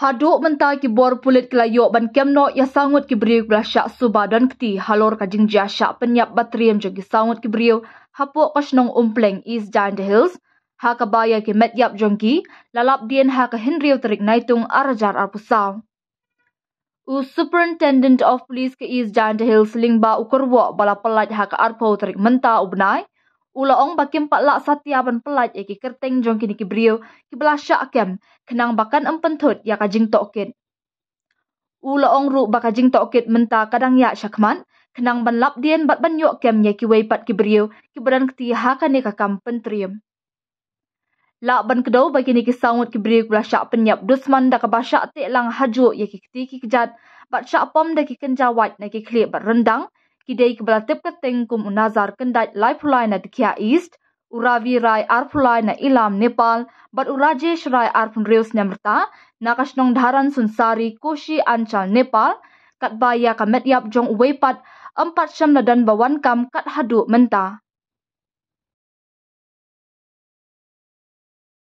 Haduk mentah ki bor pulit ke layuk ban kem no ya sangut ki beriw ke belasak suba dan keti halor ka jingja syak penyap batriam jo ki sangut ki beriw hapuk ka senong umpleng is jan de hills ha ka bayar ki met yap lalap dien ha ka hinriw terik naitung arajar arpusau. U Superintendent of Police ke East Giant Hills lingba ukurwa bala pelat ha ke arpau terik mentah ubenai. Ula ong bakim pat lak satia ban pelat ya kerteng jong kini ki brio ki belasak kem kenang bakan empen thut ya kajing tokit. Ula ong ruk bakajing tokit menta kadang ya syakman kenang ban lap dien bat ban yuk kem ya ki weipat ki brio ki badan keti hakan ni kakam pentrium. Lak ban kedau bagi ni ki sangut ki ki belasak penyap dusman da kabasak tek lang hajuk ya ki keti ki kejat bat syakpom da ki kenjawat na ki klip bat rendang ki dei ka bala tep ka teng kum una at kya east uravi rai arf line ilam nepal but urajesh rai arf reus namrta nakashnong dharan sunsari koshi anchal nepal katbaya ka metyap jong weipat empat sham la dan bawan kam kat hadu menta